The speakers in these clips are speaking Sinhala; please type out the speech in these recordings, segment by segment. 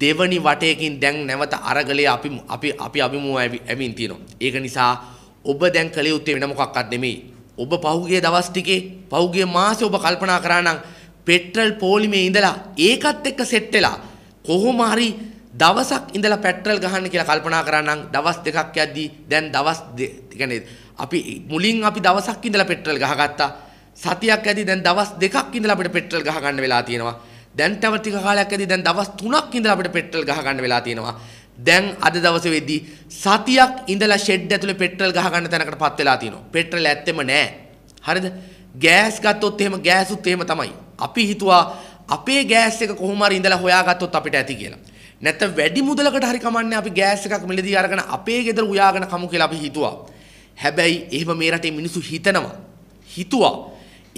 දෙවනි වටයකින් දැන් නැවත අරගලේ අපි අපි අපි අභිමුව ඇවින් තියෙනවා. ඒක නිසා ඔබ දැන් කළ යුත්තේ වෙන මොකක්වත් නෙමෙයි. ඔබ පහුගිය දවස් ටිකේ පහුගිය මාසේ ඔබ කල්පනා කරා නම් පෙට්‍රල් පෝලිමේ ඉඳලා ඒකත් එක්ක සෙට් වෙලා කොහොම හරි දවසක් ඉඳලා පෙට්‍රල් ගහන්න කියලා කල්පනා කරා නම් දවස් දෙකක් යද්දී දැන් දවස් කියන්නේ අපි මුලින් අපි දවසක් ඉඳලා පෙට්‍රල් ගහගත්තා සතියක් ඇදී දැන් දවස් දෙකක් ඉඳලා අපිට පෙට්‍රල් ගහ ගන්න වෙලා තියෙනවා දැන් තව ටික කාලයක් ඇදී දැන් දවස් 3ක් ඉඳලා අපිට පෙට්‍රල් ගහ ගන්න වෙලා තියෙනවා. දැන් අද දවසේ වෙද්දී සතියක් ඉඳලා ෂෙඩ් ඇතුලේ පෙට්‍රල් ගහ ගන්න තැනකටපත් වෙලා තියෙනවා. පෙට්‍රල් ඇත්තෙම නැහැ. හරිද? ගෑස් ගත්තොත් එහෙම ගෑසුත් එහෙම තමයි. අපි හිතුවා අපේ ගෑස් එක කොහොම හරි ඉඳලා හොයාගත්තොත් අපිට ඇති කියලා. නැත්නම් වැඩි මුදලකට හරි කමන්නේ අපි ගෑස් එකක් මිලදී අරගෙන අපේ ගෙදර උයාගෙන කමු කියලා අපි හිතුවා. හැබැයි එහෙම මේ රටේ මිනිස්සු හිතනවා. හිතුවා.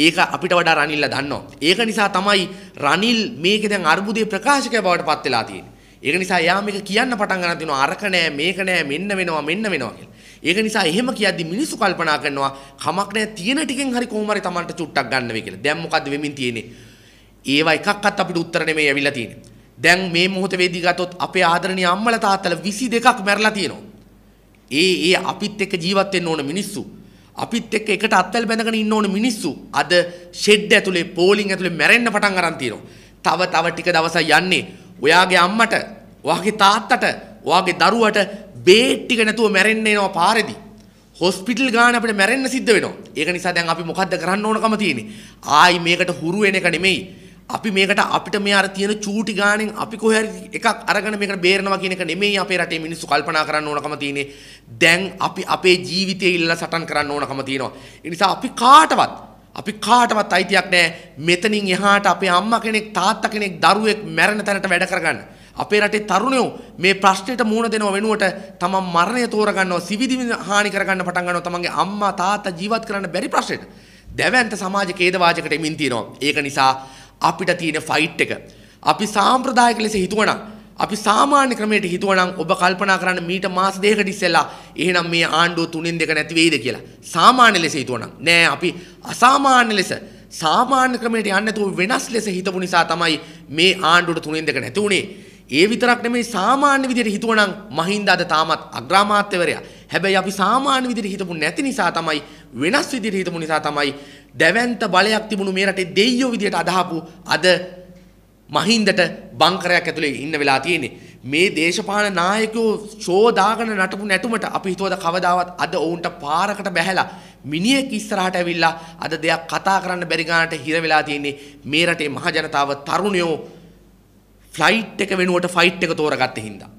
ඒක අපිට වඩා රනිල්ලා දන්නවා. ඒක නිසා තමයි රනිල් මේකේ දැන් අර්බුදයේ ප්‍රකාශකයා බවට පත් වෙලා තියෙන්නේ. ඒක නිසා එයා මේක කියන්න පටන් ගන්න තිනවා අරක නෑ මේක නෑ මෙන්න වෙනවා මෙන්න වෙනවා කියලා. ඒක නිසා එහෙම කියද්දි මිනිස්සු කල්පනා කරනවා කමක් නෑ තියෙන ටිකෙන් හරි කොහොම හරි Tamanට චුට්ටක් ගන්න වෙයි කියලා. දැන් මොකද්ද වෙමින් තියෙන්නේ? ඒවා එකක්වත් අපිට උත්තර නෙමෙයි ඇවිල්ලා තියෙන්නේ. දැන් මේ මොහොතේදී ගත්තොත් අපේ ආදරණීය අම්මලා තාත්තලා 22ක් මැරලා තියෙනවා. ඒ ඒ අපිත් එක්ක ජීවත් වෙන්න ඕන මිනිස්සු අපිත් එක්ක එකට අත්වැල් බැඳගෙන ඉන්න ඕන මිනිස්සු අද ෂෙඩ් ඇතුලේ පෝලිං ඇතුලේ මැරෙන්න පටන් අරන් තියෙනවා. තව තව ටික දවසක් යන්නේ ඔයාගේ අම්මට, ඔයාගේ තාත්තට, ඔයාගේ දරුවට බේඩ් ටික නැතුව මැරෙන්න එනවා පාරේදී. හොස්පිටල් ගාන අපිට මැරෙන්න සිද්ධ වෙනවා. ඒක නිසා දැන් අපි මොකද්ද කරන්න ඕනකම තියෙන්නේ? ආයි මේකට හුරු වෙන එක නෙමෙයි. අපි මේකට අපිට මේ අර තියෙන චූටි ගාණෙන් අපි කොහේ හරි එකක් අරගෙන මේකට බේරනවා කියන එක නෙමෙයි අපේ රටේ මිනිස්සු කල්පනා කරන්න ඕනකම තියෙන්නේ. දැන් අපි අපේ ජීවිතේ ඉල්ලලා සටන් කරන්න ඕනකම තියෙනවා. ඒ නිසා අපි කාටවත් අපි කාටවත් අයිතියක් නැහැ මෙතනින් එහාට අපේ අම්මා කෙනෙක් තාත්තා කෙනෙක් දරුවෙක් මැරෙන තැනට වැඩ කරගන්න. අපේ රටේ තරුණයෝ මේ ප්‍රශ්නෙට මුහුණ දෙනව වෙනුවට තමන් මරණය තෝරගන්නවා සිවිදිවි හානි කරගන්න පටන් ගන්නවා තමන්ගේ අම්මා තාත්තා ජීවත් කරන්න බැරි ප්‍රශ්නෙට. දැවැන්ත සමාජ ඛේදවාචකට එමින් තියෙනවා. ඒක නිසා අපිට තියෙන ෆයිට් එක. අපි සාම්ප්‍රදායික ලෙස හිතුවනම් අපි සාමාන්‍ය ක්‍රමයට හිතුවනම් ඔබ කල්පනා කරන්න මීට මාස දෙකකට ඉස්සෙල්ලා එහෙනම් මේ ආණ්ඩුව තුනෙන් දෙක නැති වෙයිද කියලා. සාමාන්‍ය ලෙස හිතුවනම් නෑ අපි අසාමාන්‍ය ලෙස සාමාන්‍ය ක්‍රමයට යන්න නැතුව වෙනස් ලෙස හිතපු නිසා තමයි මේ ආණ්ඩුවට තුනෙන් දෙක නැති වුනේ. ඒ විතරක් නෙමෙයි සාමාන්‍ය විදිහට හිතුවනම් මහින්ද අද තාමත් අග්‍රාමාත්‍යවරයා. හැබැයි අපි සාමාන්‍ය විදිහට හිතපු නැති නිසා තමයි වෙනස් විදිහට හිතපු නිසා තමයි දැවැන්ත බලයක් තිබුණු මේ රටේ දෙයියෝ විදිහට අදහපු අද මහින්දට බංකරයක් ඇතුලේ ඉන්න වෙලා තියෙන්නේ. මේ දේශපාලන නායකයෝ ෂෝ දාගෙන නටපු නැටුමට අපි හිතුවද කවදාවත් අද ඔවුන්ට පාරකට බැහැලා මිනිහෙක් ඉස්සරහට ඇවිල්ලා අද දෙයක් කතා කරන්න බැරි ගන්නට හිර වෙලා තියෙන්නේ මේ රටේ මහජනතාව තරුණයෝ ෆ්ලයිට් එක වෙනුවට ෆයිට් එක තෝරගත්තේ හින්දා